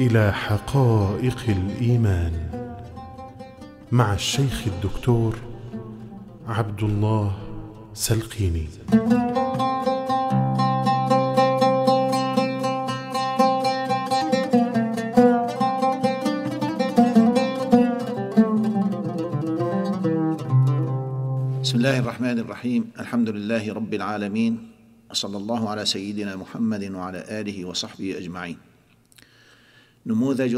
الى حقائق الايمان مع الشيخ الدكتور عبد الله سلقيني بسم الله الرحمن الرحيم الحمد لله رب العالمين وصلى الله على سيدنا محمد وعلى اله وصحبه اجمعين نموذج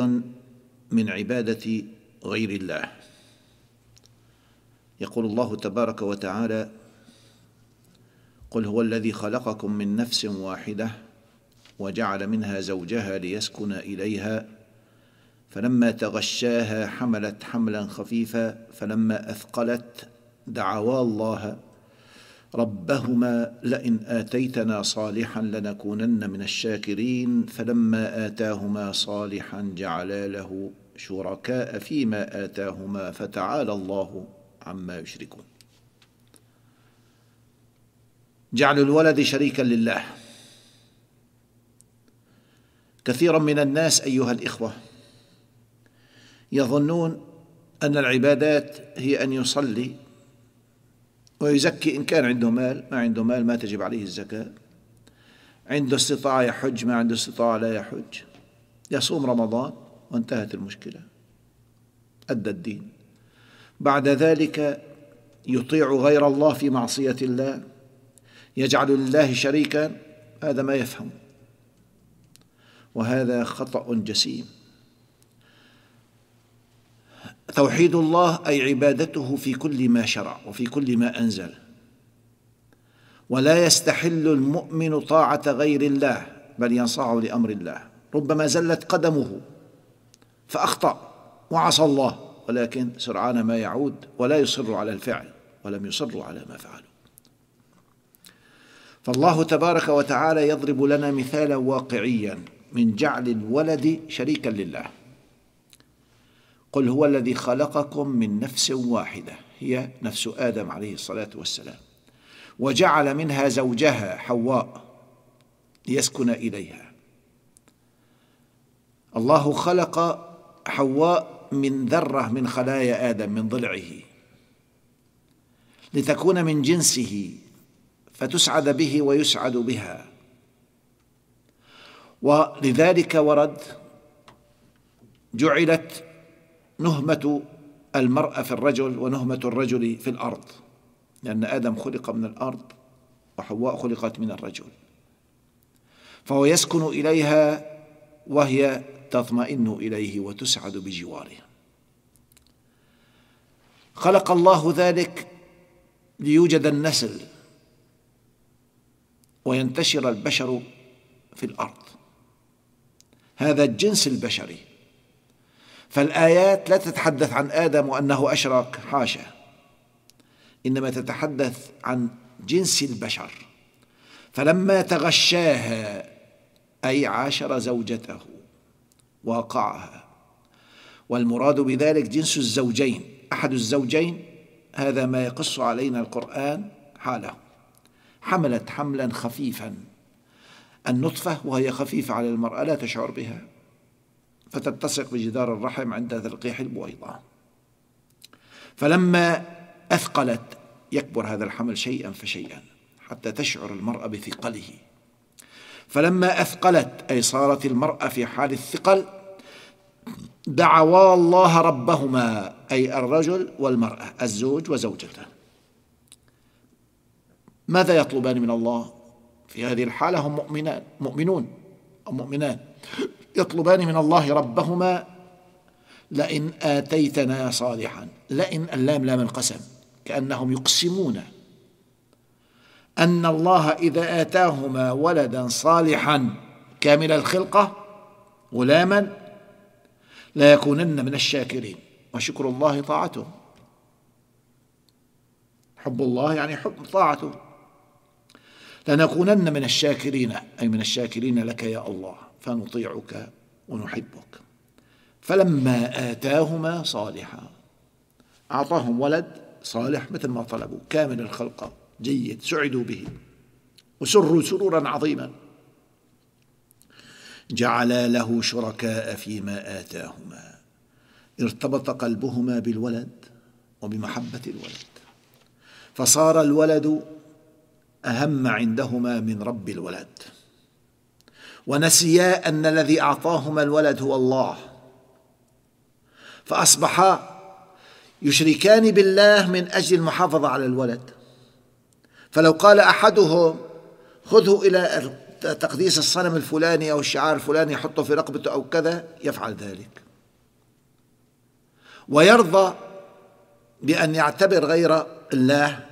من عباده غير الله يقول الله تبارك وتعالى قل هو الذي خلقكم من نفس واحده وجعل منها زوجها ليسكن اليها فلما تغشاها حملت حملا خفيفا فلما اثقلت دعوا الله ربهما لئن اتيتنا صالحا لنكونن من الشاكرين فلما اتاهما صالحا جعلا له شركاء فيما اتاهما فتعالى الله عما يشركون جعل الولد شريكا لله كثيرا من الناس ايها الاخوه يظنون ان العبادات هي ان يصلي ويزكي إن كان عنده مال ما عنده مال ما تجب عليه الزكاة عنده استطاعة يحج ما عنده استطاعة لا يحج يصوم رمضان وانتهت المشكلة أدى الدين بعد ذلك يطيع غير الله في معصية الله يجعل لله شريكا هذا ما يفهم وهذا خطأ جسيم توحيد الله اي عبادته في كل ما شرع وفي كل ما انزل ولا يستحل المؤمن طاعه غير الله بل ينصاع لامر الله ربما زلت قدمه فاخطا وعصى الله ولكن سرعان ما يعود ولا يصر على الفعل ولم يصروا على ما فعلوا فالله تبارك وتعالى يضرب لنا مثالا واقعيا من جعل الولد شريكا لله قل هو الذي خلقكم من نفس واحده هي نفس ادم عليه الصلاه والسلام وجعل منها زوجها حواء ليسكن اليها الله خلق حواء من ذره من خلايا ادم من ضلعه لتكون من جنسه فتسعد به ويسعد بها ولذلك ورد جعلت نهمة المرأة في الرجل ونهمة الرجل في الأرض لأن آدم خلق من الأرض وحواء خلقت من الرجل فهو يسكن إليها وهي تطمئن إليه وتسعد بجواره خلق الله ذلك ليوجد النسل وينتشر البشر في الأرض هذا الجنس البشري فالآيات لا تتحدث عن آدم وأنه أشرك حاشا إنما تتحدث عن جنس البشر فلما تغشاها أي عاشر زوجته واقعها والمراد بذلك جنس الزوجين أحد الزوجين هذا ما يقص علينا القرآن حاله حملت حملا خفيفا النطفة وهي خفيفة على المرأة لا تشعر بها فتتسق بجدار الرحم عند تلقيح البويضة فلما أثقلت يكبر هذا الحمل شيئا فشيئا حتى تشعر المرأة بثقله فلما أثقلت أي صارت المرأة في حال الثقل دعوا الله ربهما أي الرجل والمرأة الزوج وزوجته ماذا يطلبان من الله في هذه الحالة هم مؤمنان مؤمنون أو مؤمنان يطلبان من الله ربهما لئن آتيتنا صالحا لئن اللام لام القسم كأنهم يقسمون أن الله إذا آتاهما ولدا صالحا كامل الخلقة غلاما لا يكونن من الشاكرين وشكر الله طاعته حب الله يعني حب طاعته لنكونن من الشاكرين أي من الشاكرين لك يا الله فنطيعك ونحبك فلما آتاهما صالحا أعطاهم ولد صالح مثل ما طلبوا كامل الخلقة جيد سعدوا به وسروا سرورا عظيما جعلا له شركاء فيما آتاهما ارتبط قلبهما بالولد وبمحبة الولد فصار الولد أهم عندهما من رب الولد ونسيا أن الذي أعطاهما الولد هو الله فأصبحا يشركان بالله من أجل المحافظة على الولد فلو قال أحدهم خذه إلى تقديس الصنم الفلاني أو الشعار الفلاني حطه في رقبته أو كذا يفعل ذلك ويرضى بأن يعتبر غير الله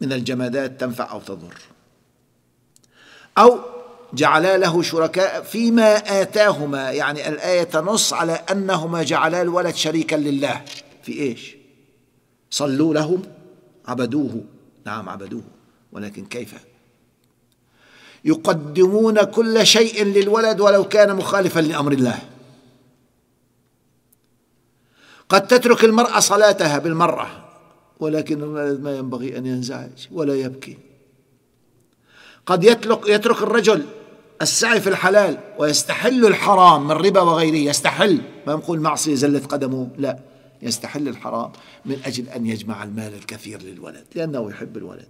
من الجمادات تنفع أو تضر أو جعلا له شركاء فيما آتاهما يعني الآية تنص على أنهما جعلا الولد شريكا لله في إيش صلوا لهم عبدوه نعم عبدوه ولكن كيف يقدمون كل شيء للولد ولو كان مخالفا لأمر الله قد تترك المرأة صلاتها بالمرة ولكن الولد ما ينبغي أن ينزعج ولا يبكي قد يتلق يترك الرجل السعي في الحلال ويستحل الحرام من ربا وغيره يستحل ما نقول معصية زلت قدمه لا يستحل الحرام من أجل أن يجمع المال الكثير للولد لأنه يحب الولد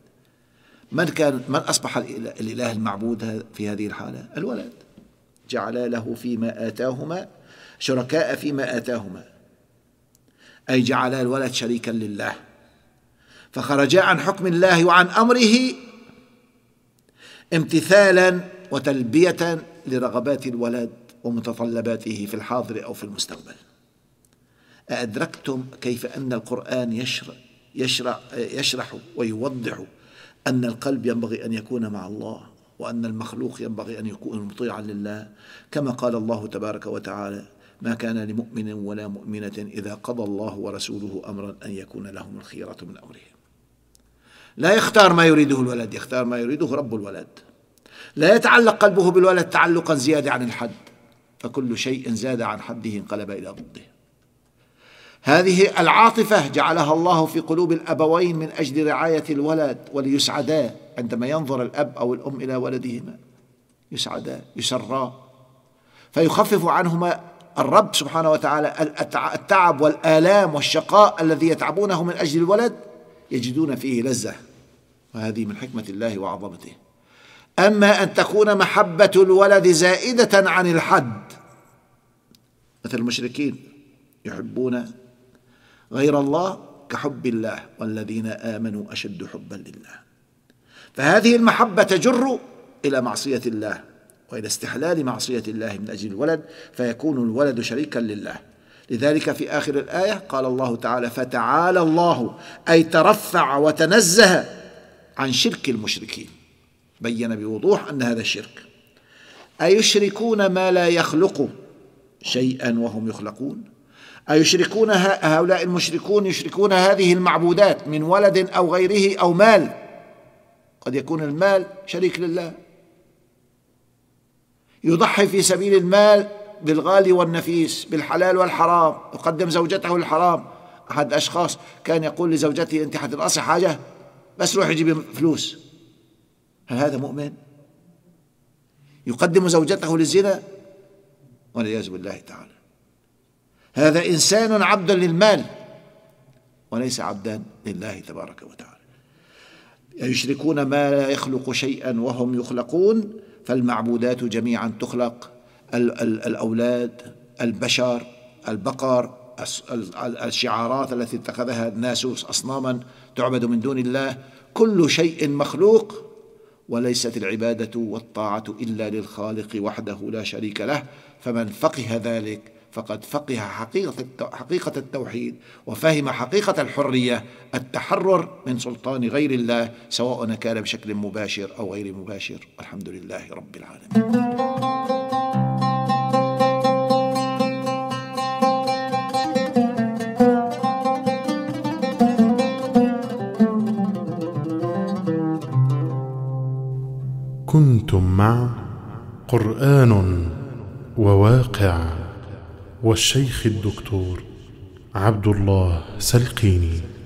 من كان من أصبح الإله المعبود في هذه الحالة الولد جعل له فيما آتاهما شركاء فيما آتاهما أي جعل الولد شريكا لله فخرجا عن حكم الله وعن امره امتثالا وتلبيه لرغبات الولد ومتطلباته في الحاضر او في المستقبل أأدركتم كيف أن القرآن يشرح, يشرح, يشرح ويوضح أن القلب ينبغي أن يكون مع الله وأن المخلوق ينبغي أن يكون مطيعا لله كما قال الله تبارك وتعالى ما كان لمؤمن ولا مؤمنة إذا قضى الله ورسوله أمرا أن يكون لهم الخيرة من أمرهم لا يختار ما يريده الولد يختار ما يريده رب الولد لا يتعلق قلبه بالولد تعلقا زيادة عن الحد فكل شيء زاد عن حده انقلب إلى ضده هذه العاطفة جعلها الله في قلوب الأبوين من أجل رعاية الولد وليسعدا عندما ينظر الأب أو الأم إلى ولدهما يسعدا يسرا فيخفف عنهما الرب سبحانه وتعالى التعب والآلام والشقاء الذي يتعبونه من أجل الولد يجدون فيه لذة وهذه من حكمة الله وعظمته أما أن تكون محبة الولد زائدة عن الحد مثل المشركين يحبون غير الله كحب الله والذين آمنوا أشد حبا لله فهذه المحبة تجر إلى معصية الله وإلى استحلال معصية الله من أجل الولد فيكون الولد شريكا لله لذلك في آخر الآية قال الله تعالى فتعالى الله أي ترفع وتنزه عن شرك المشركين بين بوضوح أن هذا الشرك أيشركون ما لا يخلق شيئا وهم يخلقون أيشركون هؤلاء المشركون يشركون هذه المعبودات من ولد أو غيره أو مال قد يكون المال شريك لله يضحي في سبيل المال بالغالي والنفيس بالحلال والحرام يقدم زوجته للحرام أحد الأشخاص كان يقول لزوجته أنت حتنقصي حاجة بس روحي جيبي فلوس هل هذا مؤمن؟ يقدم زوجته للزنا والعياذ بالله تعالى هذا إنسان عبد للمال وليس عبدا لله تبارك وتعالى يشركون ما لا يخلق شيئا وهم يخلقون فالمعبودات جميعا تخلق الأولاد البشر البقر الشعارات التي اتخذها الناس أصناما تعبد من دون الله كل شيء مخلوق وليست العبادة والطاعة إلا للخالق وحده لا شريك له فمن فقه ذلك فقد فقه حقيقة حقيقة التوحيد وفهم حقيقة الحرية التحرر من سلطان غير الله سواء كان بشكل مباشر أو غير مباشر الحمد لله رب العالمين مع قرآن وواقع والشيخ الدكتور عبد الله سلقيني